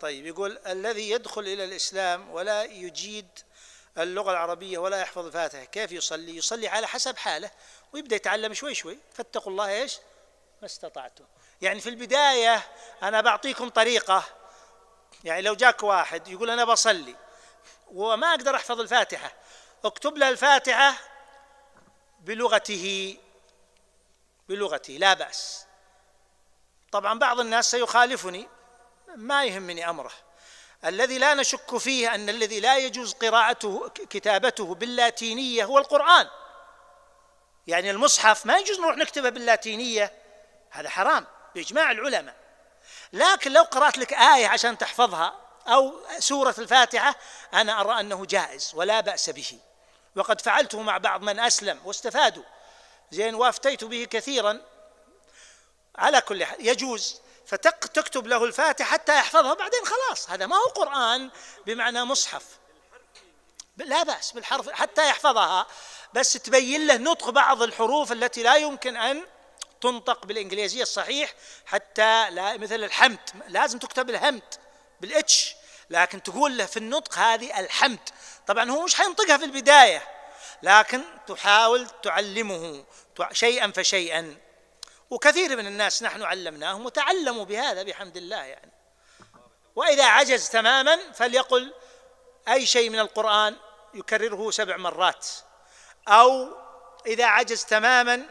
طيب يقول الذي يدخل إلى الإسلام ولا يجيد اللغة العربية ولا يحفظ الفاتحة كيف يصلي يصلي على حسب حاله ويبدأ يتعلم شوي شوي فاتقوا الله إيش ما استطعتم يعني في البداية أنا بعطيكم طريقة يعني لو جاك واحد يقول أنا بصلي وما أقدر أحفظ الفاتحة اكتب له الفاتحة بلغته بلغته لا بأس طبعا بعض الناس سيخالفني ما يهمني امره الذي لا نشك فيه ان الذي لا يجوز قراءته كتابته باللاتينيه هو القران يعني المصحف ما يجوز نروح نكتبه باللاتينيه هذا حرام باجماع العلماء لكن لو قرات لك ايه عشان تحفظها او سوره الفاتحه انا ارى انه جائز ولا باس به وقد فعلته مع بعض من اسلم واستفادوا زين وافتيت به كثيرا على كل حال يجوز فتكتب له الفاتحة حتى يحفظها بعدين خلاص هذا ما هو قرآن بمعنى مصحف لا بأس بالحرف حتى يحفظها بس تبين له نطق بعض الحروف التي لا يمكن أن تنطق بالإنجليزية الصحيح حتى لا مثل الحمد لازم تكتب الحمد بالاتش لكن تقول له في النطق هذه الحمد طبعا هو مش حينطقها في البداية لكن تحاول تعلمه شيئا فشيئا وكثير من الناس نحن علمناهم وتعلموا بهذا بحمد الله يعني وإذا عجز تماما فليقل أي شيء من القرآن يكرره سبع مرات أو إذا عجز تماما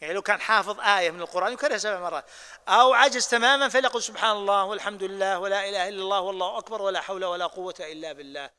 يعني لو كان حافظ آية من القرآن يكررها سبع مرات أو عجز تماما فليقل سبحان الله والحمد لله ولا إله إلا الله والله أكبر ولا حول ولا قوة إلا بالله